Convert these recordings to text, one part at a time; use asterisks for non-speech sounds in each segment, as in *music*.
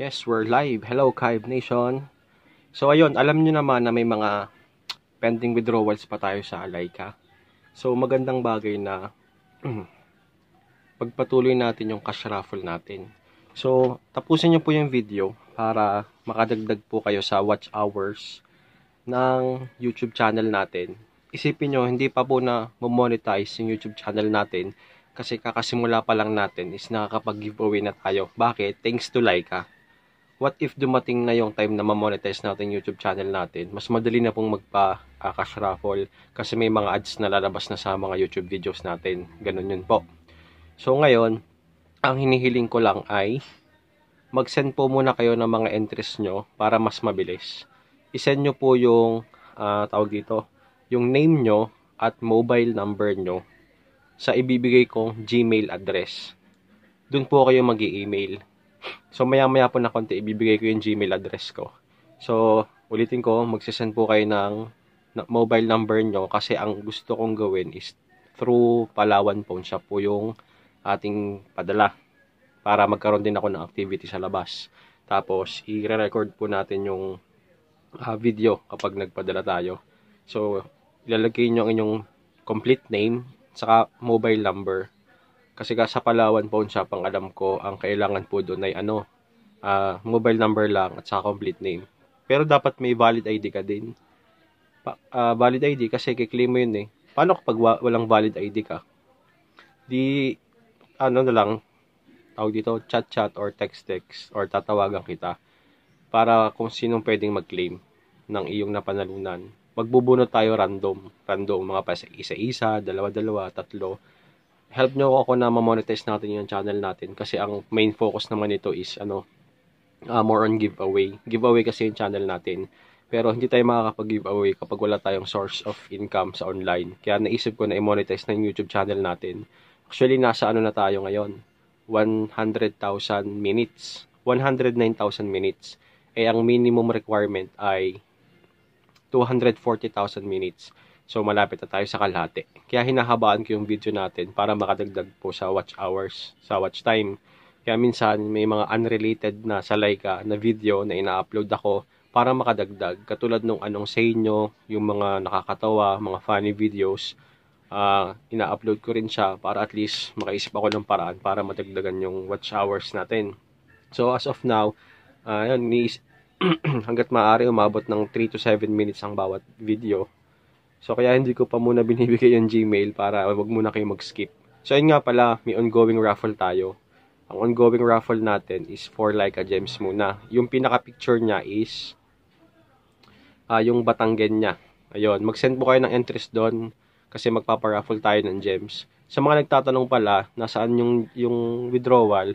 Yes, we're live. Hello, Kive Nation. So, ayun, alam nyo naman na may mga pending withdrawals pa tayo sa Alayka. So, magandang bagay na *clears throat* pagpatuloy natin yung cash raffle natin. So, tapusin nyo po yung video para makadagdag po kayo sa watch hours ng YouTube channel natin. Isipin nyo, hindi pa po na monetize yung YouTube channel natin kasi kakasimula pa lang natin is nakakapag-giveaway na tayo. Bakit? Thanks to Laika what if dumating na yung time na ma-monetize natin YouTube channel natin, mas madali na pong magpa-cash raffle kasi may mga ads na lalabas na sa mga YouTube videos natin. Ganun yun po. So ngayon, ang hinihiling ko lang ay mag-send po muna kayo ng mga entries nyo para mas mabilis. I-send nyo po yung uh, tawag dito, yung name nyo at mobile number nyo sa ibibigay kong Gmail address. Doon po kayo mag-email. e So, maya-maya po na konti, ibibigay ko yung Gmail address ko. So, ulitin ko, magsisend po kayo ng mobile number nyo kasi ang gusto kong gawin is through Palawan Phone. Siya po yung ating padala para magkaroon din ako ng activity sa labas. Tapos, i-record po natin yung uh, video kapag nagpadala tayo. So, ilalagay nyo ang inyong complete name, saka mobile number, kasi ka sa Palawan po Shop, pang alam ko, ang kailangan po doon ay ano, uh, mobile number lang at sa complete name. Pero dapat may valid ID ka din. Pa, uh, valid ID kasi kiklaim mo yun eh. Paano kapag wa- walang valid ID ka? Di, ano na lang, tawag dito, chat-chat or text-text or tatawagan kita para kung sinong pwedeng mag-claim ng iyong napanalunan. Magbubuno tayo random. Random, mga pa isa-isa, dalawa-dalawa, tatlo help nyo ako na ma-monetize natin yung channel natin kasi ang main focus naman nito is ano uh, more on giveaway. Giveaway kasi yung channel natin. Pero hindi tayo makakapag-giveaway kapag wala tayong source of income sa online. Kaya naisip ko na i-monetize na yung YouTube channel natin. Actually, nasa ano na tayo ngayon? 100,000 minutes. 109,000 minutes. Eh, ang minimum requirement ay 240,000 minutes. So malapit na tayo sa kalahati. Kaya hinahabaan ko yung video natin para makadagdag po sa watch hours, sa watch time. Kaya minsan may mga unrelated na sa Laika na video na ina-upload ako para makadagdag. Katulad nung anong sa inyo, yung mga nakakatawa, mga funny videos, uh, ina-upload ko rin siya para at least makaisip ako ng paraan para madagdagan yung watch hours natin. So as of now, uh, yun, *clears throat* hanggat maaari umabot ng 3 to 7 minutes ang bawat video So, kaya hindi ko pa muna binibigay yung Gmail para wag muna kayo mag-skip. So, ayun nga pala, may ongoing raffle tayo. Ang ongoing raffle natin is for Leica Gems muna. Yung pinaka-picture niya is uh, yung batanggen niya. Ayun, mag-send po kayo ng entries doon kasi magpaparaffle tayo ng gems. Sa mga nagtatanong pala, nasaan yung, yung withdrawal,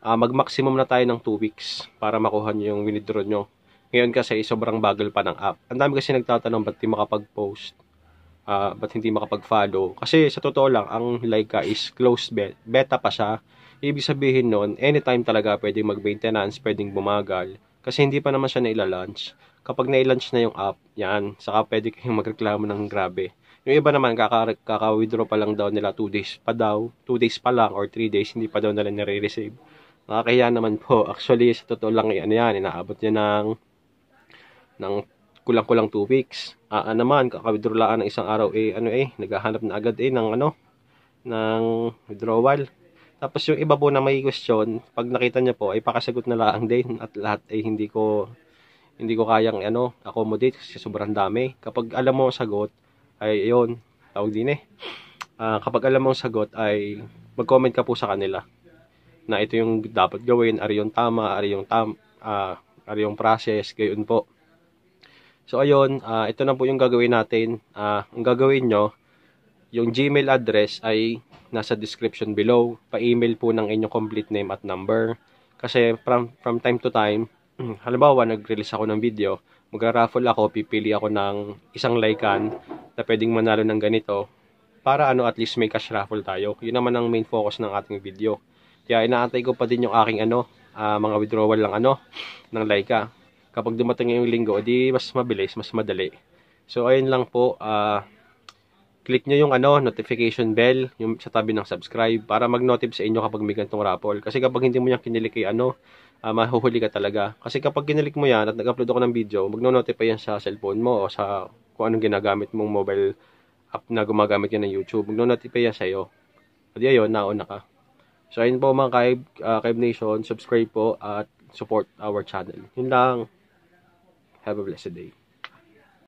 uh, mag-maximum na tayo ng 2 weeks para makuha niyo yung withdraw nyo. Ngayon kasi sobrang bagal pa ng app. Ang dami kasi nagtatanong ba't hindi makapag-post, uh, ba't hindi makapag-follow. Kasi sa totoo lang, ang Leica is closed beta pa siya. Ibig sabihin nun, anytime talaga pwedeng mag-maintenance, pwedeng bumagal. Kasi hindi pa naman siya naila-launch. Kapag naila-launch na yung app, yan, saka pwede kayong magreklamo ng grabe. Yung iba naman, kaka, withdraw pa lang daw nila 2 days pa daw, 2 days pa lang or 3 days, hindi pa daw nila nare-receive. Nakakahiya naman po. Actually, sa totoo lang, ano yan, inaabot niya ng ng kulang-kulang 2 weeks. Aa ah, ah, naman, kakawidrolaan ng isang araw eh, ano eh, naghahanap na agad eh ng ano, ng withdrawal. Tapos yung iba po na may question, pag nakita niya po, ay pakasagot na lang din at lahat ay eh, hindi ko hindi ko kayang ano, accommodate kasi sobrang dami. Kapag alam mo ang sagot, ay yon tawag din eh. Uh, kapag alam mo ang sagot ay mag-comment ka po sa kanila na ito yung dapat gawin, ari yung tama, ari yung tam, uh, ari yung process, gayon po. So ayun, uh, ito na po yung gagawin natin. Uh, ang gagawin nyo, yung Gmail address ay nasa description below. Pa-email po ng inyong complete name at number. Kasi from, from time to time, *clears throat* halimbawa nag-release ako ng video, magra-raffle ako, pipili ako ng isang laikan na pwedeng manalo ng ganito para ano at least may cash raffle tayo. Yun naman ang main focus ng ating video. Kaya inaantay ko pa din yung aking ano, uh, mga withdrawal lang ano ng Leica kapag dumating yung linggo, di mas mabilis, mas madali. So, ayun lang po. Uh, click nyo yung ano, notification bell yung sa tabi ng subscribe para mag-notif sa inyo kapag may gantong raffle. Kasi kapag hindi mo yan kinilik kay ano, uh, mahuhuli ka talaga. Kasi kapag kinilik mo yan at nag-upload ako ng video, magno-notify yan sa cellphone mo o sa kung anong ginagamit mong mobile app na gumagamit yan ng YouTube. Magno-notify yan sa iyo. At yun, nauna ka. So ayun po mga Kaib, uh, ah, Kaib Nation, subscribe po at support our channel. Yun lang. Have a blessed day.